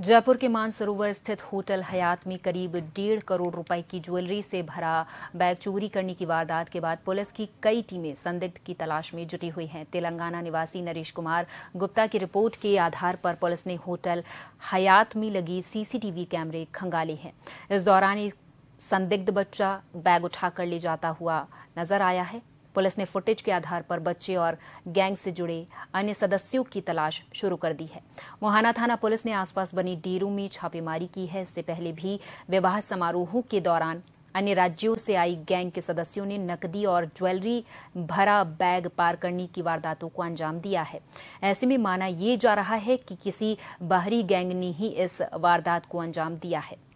जयपुर के मानसरोवर स्थित hotel Hyatt में करीब डेढ़ करोड़ रुपए की ज्वेलरी से भरा बैग चोरी करने की वारदात के बाद पुलिस की कई टीमें संदिग्ध की तलाश में जुटी हुई हैं तेलंगाना निवासी नरेश कुमार गुप्ता की रिपोर्ट के आधार पर पुलिस ने होटल हयात में लगी सीसीटीवी कैमरे खंगाले हैं इस दौरान एक संदिग्ध बच्चा बैग उठाकर ले जाता हुआ नजर आया है पुलिस ने फुटेज के आधार पर बच्चे और गैंग से जुड़े अन्य सदस्यों की तलाश शुरू कर दी है मोहाना थाना पुलिस ने आसपास बनी डेरू में छापेमारी की है इससे पहले भी विवाह समारोहों के दौरान अन्य राज्यों से आई गैंग के सदस्यों ने नकदी और ज्वेलरी भरा बैग पार करने की वारदातों को अंजाम दिया है ऐसे में माना ये जा रहा है कि किसी बाहरी गैंग ने ही इस वारदात को अंजाम दिया है